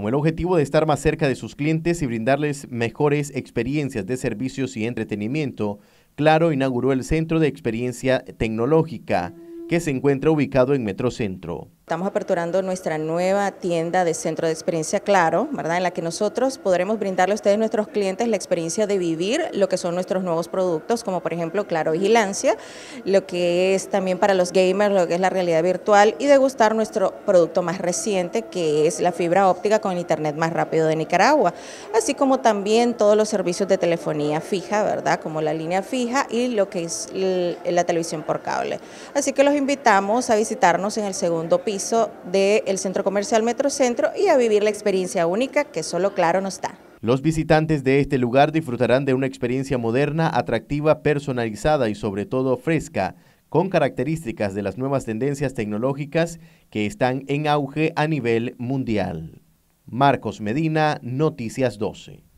con el objetivo de estar más cerca de sus clientes y brindarles mejores experiencias de servicios y entretenimiento, Claro inauguró el Centro de Experiencia Tecnológica, que se encuentra ubicado en Metrocentro. Estamos aperturando nuestra nueva tienda de centro de experiencia Claro, ¿verdad? En la que nosotros podremos brindarle a ustedes, nuestros clientes, la experiencia de vivir lo que son nuestros nuevos productos, como por ejemplo Claro Vigilancia, lo que es también para los gamers, lo que es la realidad virtual y degustar nuestro producto más reciente, que es la fibra óptica con internet más rápido de Nicaragua, así como también todos los servicios de telefonía fija, ¿verdad? Como la línea fija y lo que es la televisión por cable. Así que los invitamos a visitarnos en el segundo piso de del Centro Comercial Metrocentro y a vivir la experiencia única que solo Claro nos da. Los visitantes de este lugar disfrutarán de una experiencia moderna, atractiva, personalizada y sobre todo fresca, con características de las nuevas tendencias tecnológicas que están en auge a nivel mundial. Marcos Medina, Noticias 12.